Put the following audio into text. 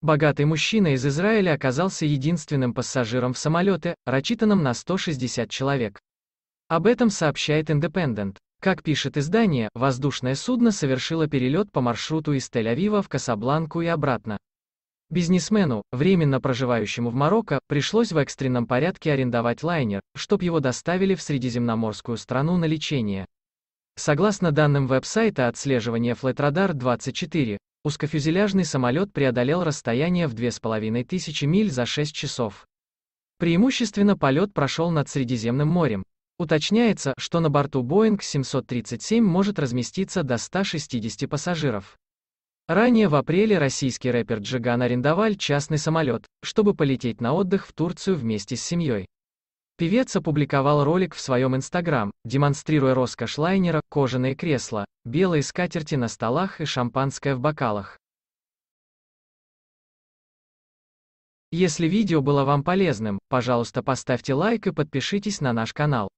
Богатый мужчина из Израиля оказался единственным пассажиром в самолете, рассчитанном на 160 человек. Об этом сообщает Independent. Как пишет издание, воздушное судно совершило перелет по маршруту из Тель-Авива в Касабланку и обратно. Бизнесмену, временно проживающему в Марокко, пришлось в экстренном порядке арендовать лайнер, чтоб его доставили в средиземноморскую страну на лечение. Согласно данным веб-сайта отслеживания flightradar 24, Узкофюзеляжный самолет преодолел расстояние в 2500 миль за 6 часов. Преимущественно полет прошел над Средиземным морем. Уточняется, что на борту Boeing 737 может разместиться до 160 пассажиров. Ранее в апреле российский рэпер Джиган арендовал частный самолет, чтобы полететь на отдых в Турцию вместе с семьей. Певец опубликовал ролик в своем Инстаграм, демонстрируя роскошь лайнера, кожаные кресла, белые скатерти на столах и шампанское в бокалах. Если видео было вам полезным, пожалуйста поставьте лайк и подпишитесь на наш канал.